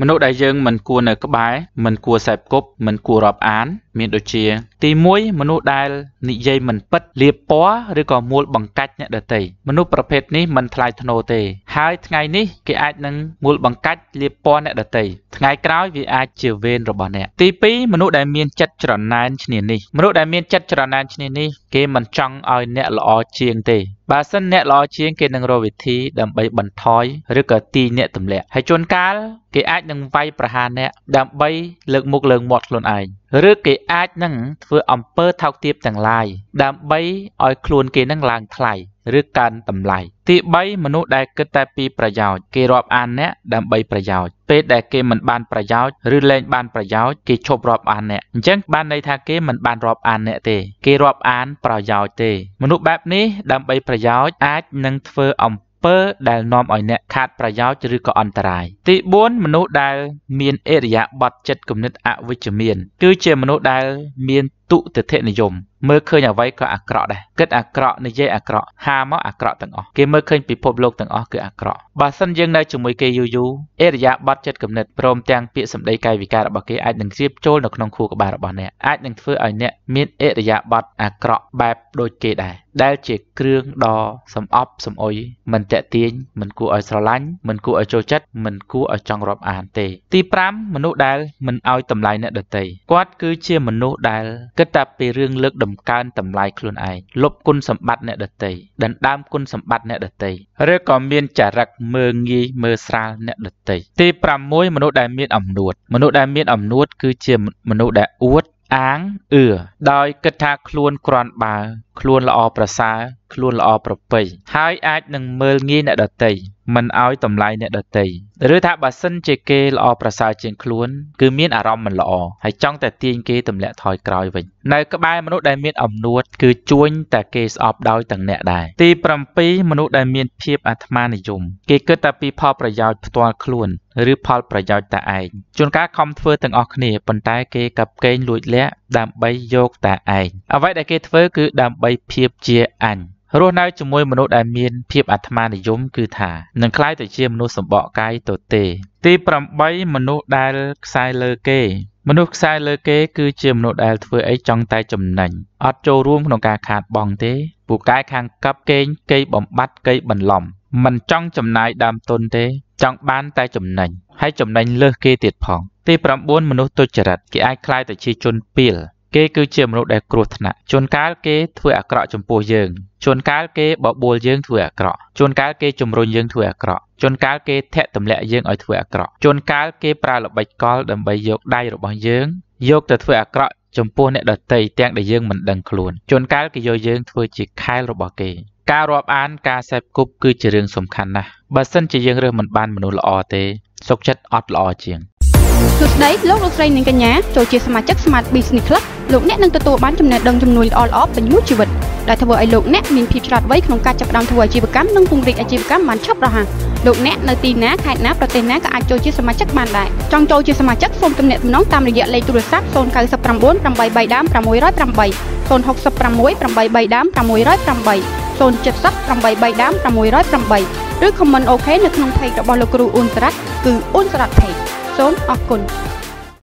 មនុស្សដែលយើងមិនគួរនៅក្បែរមិនគួរសេពគប់មិនគួររាប់អានមានដូចជាទី1មនុស្សដែលនិយាយមិនពិតលៀបពណ៌ឬក៏មួលបង្កាច់អ្នកដទៃមនុស្សប្រភេទនេះមិនថ្លៃថ្នូរទេ ហើយថ្ងៃនេះគេអាចនឹងមួលបង្កាច់លៀបពណ៌អ្នកដទៃថ្ងៃក្រោយវាអាចជាវេនរបស់អ្នកទី2មនុស្សដែលមានចិត្តច្រណែនឈ្នានេះមនុស្សដែលមានចិត្តច្រណែនឈ្នានេះគេមិនចង់ឲ្យអ្នកល្អជាងទេបើសិនអ្នកល្អជាង គេនឹងរកវិធីដើម្បីបន្ថយឬក៏ទីអ្នកទម្លាក់ហើយជួនកាល គេអាចនឹងវាយប្រហារអ្នកដើម្បីលើកមុខលើងមាត់ខ្លួនឯងឬគេអាចនឹងធ្វើអំពើថោកទាបទាំងឡាយដើម្បីឲ្យខ្លួនគេនឹងឡើងថ្លៃឬកើនតម្លៃទី3មនុស្សដែលគិតតែពីប្រយោជន៍គេរាប់អានអ្នកដើម្បីប្រយោជន៍ពេលដែលគេមិនបានប្រយោជន៍ឬលែងបានប្រយោជន៍គេឈប់រាប់អានអ្នកអញ្ចឹងបានន័យថាគេមិនបានរាប់អានអ្នកទេគេរាប់អានប្រយោជន៍ទេ មនុស្សបែបនេះដើម្បីប្រយោជន៍អាចនឹងធ្វើអំពើដែលនាំឲ្យអ្នកខាតប្រយោជន៍ឬក៏អន្តរាយ ទី4មនុស្សដែលមានអេរិយាបថចិត្តគំនិតអវិជ្ជមាន គឺជាមនុស្សដែលមានទុតិធិនិយមមើលឃើញអ្វីក៏អាក្រក់ដែរគិតអាក្រក់និយាយអាក្រក់ហាមកអាក្រក់ទាំងអស់គេមើលឃើញពិភពលោកទាំងអស់គឺអាក្រក់បើសិនយើងនៅជាមួយគេយូរយូរអេរយាប័តចិត្តគំនិតព្រមទាំងពាក្យសម្ដីកាយវិការរបស់គេអាចនឹងជ្រាបចូលនៅក្នុងខួរក្បាលរបស់អ្នកអាចនឹងធ្វើឲ្យអ្នកមានអេរយាប័តអាក្រក់បែបដូចគេដែរដែលជាគ្រឿងដ៏សំអប់សំអុយមិនតាក់ទាញមិនគួរឲ្យស្រឡាញ់មិនគួរឲ្យចូលចិត្តមិនគួរឲ្យចង់រាប់អានទេ ទី5មនុស្សដែលមិនឲ្យតម្លៃអ្នកដទៃគាត់គឺជាមនុស្សដែលគិតតែពីរឿងលើកដំកើងតម្លៃខ្លួនឯងលុបគុណសម្បត្តិអ្នកដទៃដណ្ដើមគុណសម្បត្តិអ្នកដទៃឬក៏មានចរិតមើងងាយមើលស្រាលអ្នកដទៃទី6មនុស្សដែលមានអំនួតមនុស្សដែលមានអំនួតគឺជាមនុស្សដែលអួតអាងអឺដោយគិតថាខ្លួនក្រាន់បើខ្លួនល្អប្រសើរខ្លួនល្អប្រពៃហើយអាចនឹងមើលងាយអ្នកដតីមិនឲ្យតម្លៃអ្នកដតីឬថាបើសិន ជាគេល្អប្រសើរជាងខ្លួន គឺមានអារម្មណ៍មិនល្អហើយចង់តែទាញគេទម្លាក់ថយក្រោយវិញនៅក្បែរមនុស្សដែលមានអំណួតគឺជួញតែគេស្អប់ដោយទាំងអ្នកដែរទី7មនុស្សដែលមានភាពអាត្មានិយមគេគិតតែពីផលប្រយោជន៍ផ្ទាល់ខ្លួន ឬផលប្រយោជន៍តែឯងជួនកាលខំធ្វើទាំងអស់គ្នាប៉ុន្តែគេកັບកេងលួចលាក់ដើម្បីយកតែឯងអ្វីដែលគេធ្វើ គឺដើម្បីភាពជាអញរស់នៅជាមួយ មនុស្សដែលមានភាពអាត្មានិយមគឺថានឹងคล้ายទៅជាមនុស្សសម្បកកាយទៅទេ ទី8មនុស្សដែលខ្សែលើគេ មនុស្សខ្សែលើគេគឺជាមនុស្សដែលធ្វើអីចង់តែចំណេញអត់ចូលរួមក្នុងការខាតបង់ទេពូកែខាងកັບកេងកេយបំបត្តិកេយបន្លំមិនចង់ចំណាយដើមទុនទេ ចង់បាន តែចំណេញហើយចំណេញលើសគេទៀតផង ទី9មនុស្សទុច្ចរិតគេអាចคล้ายទៅជាជនពាលគេគឺជាមនុស្សដែលគ្រោះថ្នាក់ជួនកាលគេធ្វើអាក្រក់ចំពោះយើងជួនកាលគេបបួលយើងធ្វើអាក្រក់ជួនកាលគេជំរុញយើងធ្វើអាក្រក់ជួនកាលគេធាក់ទម្លាក់យើងឲ្យធ្វើអាក្រក់ជួនកាលគេប្រើល្បិចកលដើម្បីយកដៃរបស់យើង យកទៅធ្វើអាក្រក់ចំពោះអ្នកដតីទាំងដែលយើងមិនដឹងខ្លួនជួនកាលគេយកយើងធ្វើជាខែលរបស់គេការរាប់អានការសេពគប់គឺជារឿងសំខាន់ណាស់បើសិនជាយើងរើសមិនបានមនុស្សល្អទេសុខចិត្តអត់ល្អជាងសួស្តីលោកលោកស្រីនិងកញ្ញាចូលជាសមាជិក Smart Business Club លោកអ្នកនឹងទទួលបានចំណេះដឹងជំនួយល្អល្អបញ្មួយជីវិតដែលធ្វើឲ្យលោកអ្នកមានភាពឆ្លាតវៃក្នុងការចាប់ផ្ដើមធ្វើអាជីវកម្មនិងពង្រីកអាជីវកម្មបានឆាប់រហ័សលោកអ្នកនៅទីណាខេត្តណាប្រទេសណាក៏អាចចូលជាសមាជិកបានដែរចង់ចូលជាសមាជិកសូមទំនាក់ទំនងតាមរយៈលេខទូរស័ព្ទ0998338608 0668338608 070 838 608ឬ comment OK នៅក្នុង page របស់លោកគ្រូអ៊ុនសរ៉ាត់គឺអ៊ុនសរ៉ាត់ page son Ascón